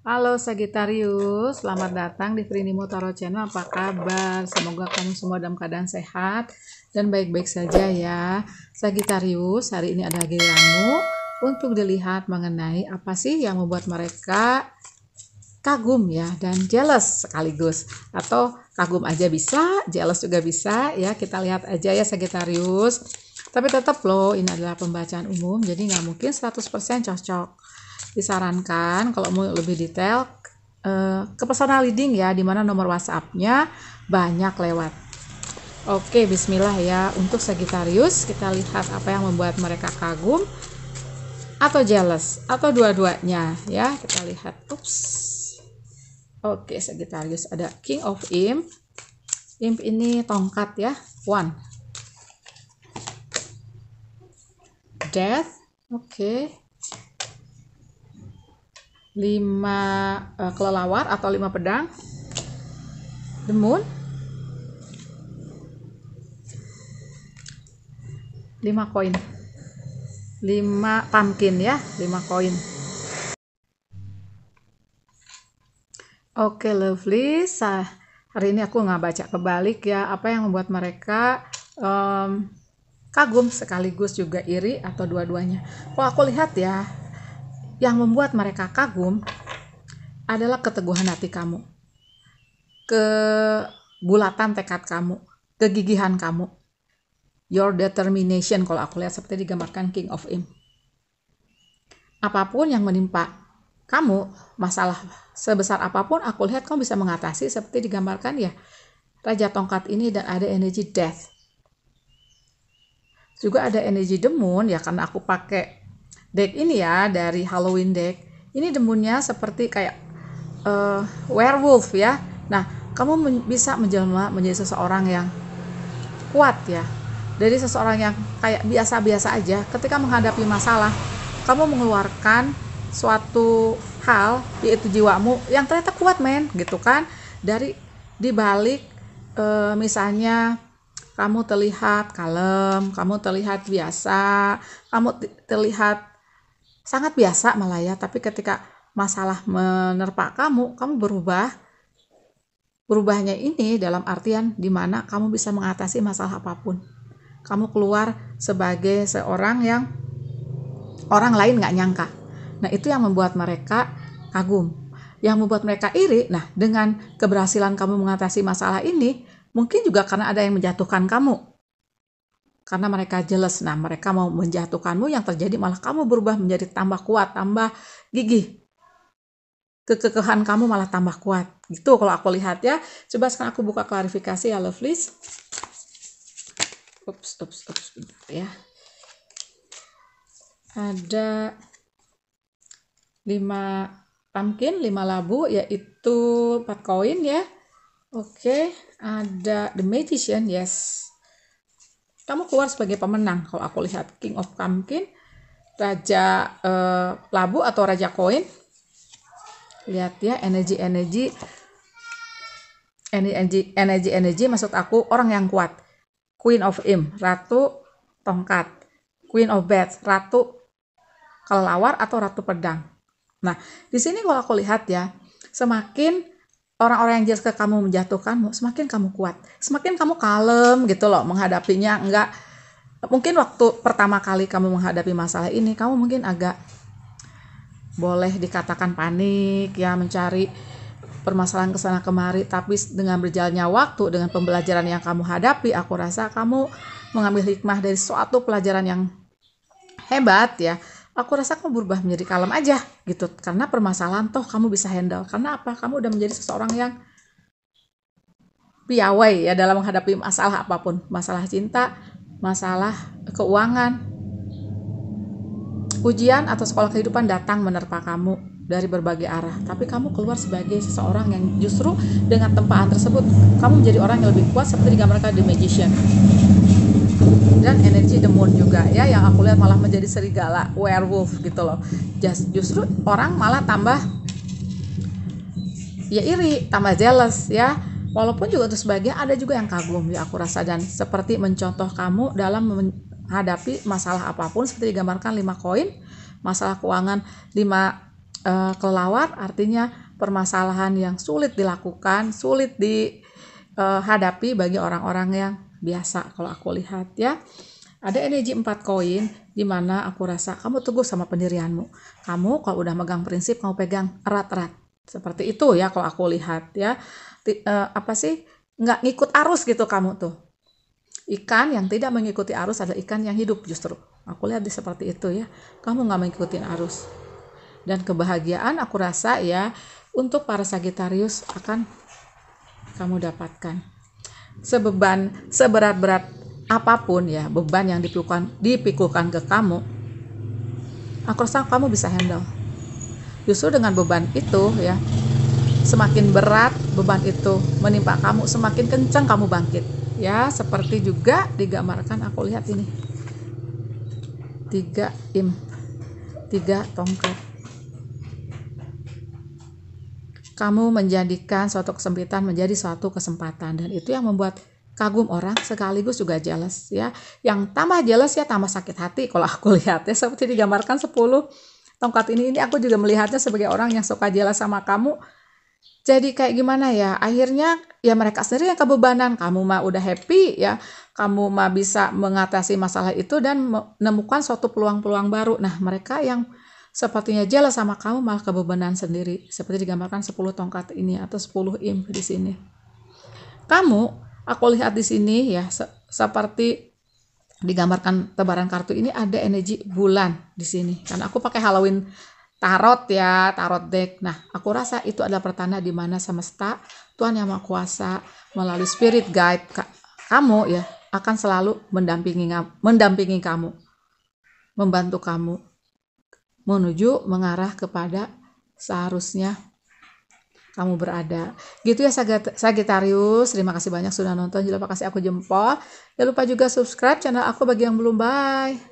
Halo Sagittarius, selamat datang di Prinimo Tarot Channel. Apa kabar? Semoga kamu semua dalam keadaan sehat dan baik-baik saja ya. Sagittarius, hari ini ada giliranmu untuk dilihat mengenai apa sih yang membuat mereka kagum ya dan jealous sekaligus atau kagum aja bisa, jealous juga bisa ya. Kita lihat aja ya Sagittarius. Tapi tetap loh, ini adalah pembacaan umum, jadi nggak mungkin 100% cocok disarankan kalau mau lebih detail eh, ke personal leading ya dimana nomor WhatsAppnya banyak lewat Oke Bismillah ya untuk Sagittarius kita lihat apa yang membuat mereka kagum atau jealous atau dua-duanya ya kita lihat ups Oke Sagittarius ada King of Imp Imp ini tongkat ya one death oke lima uh, kelelawar atau lima pedang the moon lima koin lima pumpkin ya lima koin oke okay, lovely sah hari ini aku nggak baca kebalik ya apa yang membuat mereka um, kagum sekaligus juga iri atau dua-duanya. kok aku lihat ya yang membuat mereka kagum adalah keteguhan hati kamu, kebulatan tekad kamu, kegigihan kamu, your determination kalau aku lihat seperti digambarkan King of Im. Apapun yang menimpa kamu, masalah sebesar apapun aku lihat kamu bisa mengatasi seperti digambarkan ya Raja Tongkat ini dan ada energi death juga ada energi demun ya karena aku pakai deck ini ya dari Halloween deck ini demunnya seperti kayak uh, werewolf ya nah kamu men bisa menjelma menjadi seseorang yang kuat ya dari seseorang yang kayak biasa-biasa aja ketika menghadapi masalah kamu mengeluarkan suatu hal yaitu jiwamu yang ternyata kuat men gitu kan dari dibalik e, misalnya kamu terlihat kalem kamu terlihat biasa kamu terlihat sangat biasa malah ya tapi ketika masalah menerpa kamu kamu berubah berubahnya ini dalam artian di mana kamu bisa mengatasi masalah apapun kamu keluar sebagai seorang yang orang lain nggak nyangka nah itu yang membuat mereka kagum yang membuat mereka iri nah dengan keberhasilan kamu mengatasi masalah ini mungkin juga karena ada yang menjatuhkan kamu karena mereka jelas. Nah, mereka mau menjatuhkanmu yang terjadi malah kamu berubah menjadi tambah kuat, tambah gigih. Kekekehan kamu malah tambah kuat. Gitu kalau aku lihat ya. Coba sekarang aku buka klarifikasi ya, Lovelies. Ups, ups, ups, bentar ya. Ada lima pumpkin, lima labu, yaitu empat koin ya. Oke, ada The Magician, yes kamu keluar sebagai pemenang kalau aku lihat King of Pumpkin Raja eh, Labu atau Raja Koin lihat ya energi energi energi energi energi maksud aku orang yang kuat Queen of Im Ratu Tongkat Queen of Bats Ratu kelelawar atau Ratu Pedang nah di sini kalau aku lihat ya semakin orang-orang yang jelas ke kamu menjatuhkanmu, semakin kamu kuat, semakin kamu kalem gitu loh menghadapinya. Enggak, mungkin waktu pertama kali kamu menghadapi masalah ini, kamu mungkin agak boleh dikatakan panik ya mencari permasalahan kesana kemari tapi dengan berjalannya waktu dengan pembelajaran yang kamu hadapi aku rasa kamu mengambil hikmah dari suatu pelajaran yang hebat ya aku rasa kamu berubah menjadi kalem aja gitu karena permasalahan toh kamu bisa handle karena apa kamu udah menjadi seseorang yang piawai ya dalam menghadapi masalah apapun masalah cinta masalah keuangan ujian atau sekolah kehidupan datang menerpa kamu dari berbagai arah tapi kamu keluar sebagai seseorang yang justru dengan tempaan tersebut kamu menjadi orang yang lebih kuat seperti digambarkan The Magician dan energi the moon juga ya yang aku lihat malah menjadi serigala werewolf gitu loh Just, justru orang malah tambah ya iri tambah jealous ya walaupun juga terus sebagian ada juga yang kagum ya aku rasa dan seperti mencontoh kamu dalam menghadapi masalah apapun seperti digambarkan lima koin masalah keuangan lima uh, kelelawar artinya permasalahan yang sulit dilakukan sulit dihadapi eh, uh, bagi orang-orang yang biasa kalau aku lihat ya ada energi empat koin di mana aku rasa kamu teguh sama pendirianmu. Kamu kalau udah megang prinsip kamu pegang erat-erat. Seperti itu ya kalau aku lihat ya. T uh, eh, apa sih? nggak ngikut arus gitu kamu tuh. Ikan yang tidak mengikuti arus adalah ikan yang hidup justru. Aku lihat di seperti itu ya. Kamu nggak mengikuti arus. Dan kebahagiaan aku rasa ya untuk para Sagitarius akan kamu dapatkan sebeban seberat-berat apapun ya beban yang dipikulkan dipikulkan ke kamu aku rasa kamu bisa handle justru dengan beban itu ya semakin berat beban itu menimpa kamu semakin kencang kamu bangkit ya seperti juga digambarkan aku lihat ini tiga im tiga tongkat kamu menjadikan suatu kesempitan menjadi suatu kesempatan dan itu yang membuat kagum orang sekaligus juga jealous ya. Yang tambah jealous ya tambah sakit hati kalau aku lihat ya seperti digambarkan 10 tongkat ini ini aku juga melihatnya sebagai orang yang suka jealous sama kamu. Jadi kayak gimana ya? Akhirnya ya mereka sendiri yang kebebanan. Kamu mah udah happy ya. Kamu mah bisa mengatasi masalah itu dan menemukan suatu peluang-peluang baru. Nah, mereka yang Sepertinya jelas sama kamu malah kebebanan sendiri, seperti digambarkan 10 tongkat ini atau 10 im di sini. Kamu, aku lihat di sini ya, se seperti digambarkan tebaran kartu ini ada energi bulan di sini. Karena aku pakai Halloween tarot ya, tarot deck. Nah, aku rasa itu adalah pertanda di mana semesta Tuhan yang Maha Kuasa melalui spirit guide ka kamu ya akan selalu mendampingi mendampingi kamu, membantu kamu menuju mengarah kepada seharusnya kamu berada. Gitu ya Sagitarius. Terima kasih banyak sudah nonton. Jangan lupa kasih aku jempol. Jangan lupa juga subscribe channel aku bagi yang belum. Bye.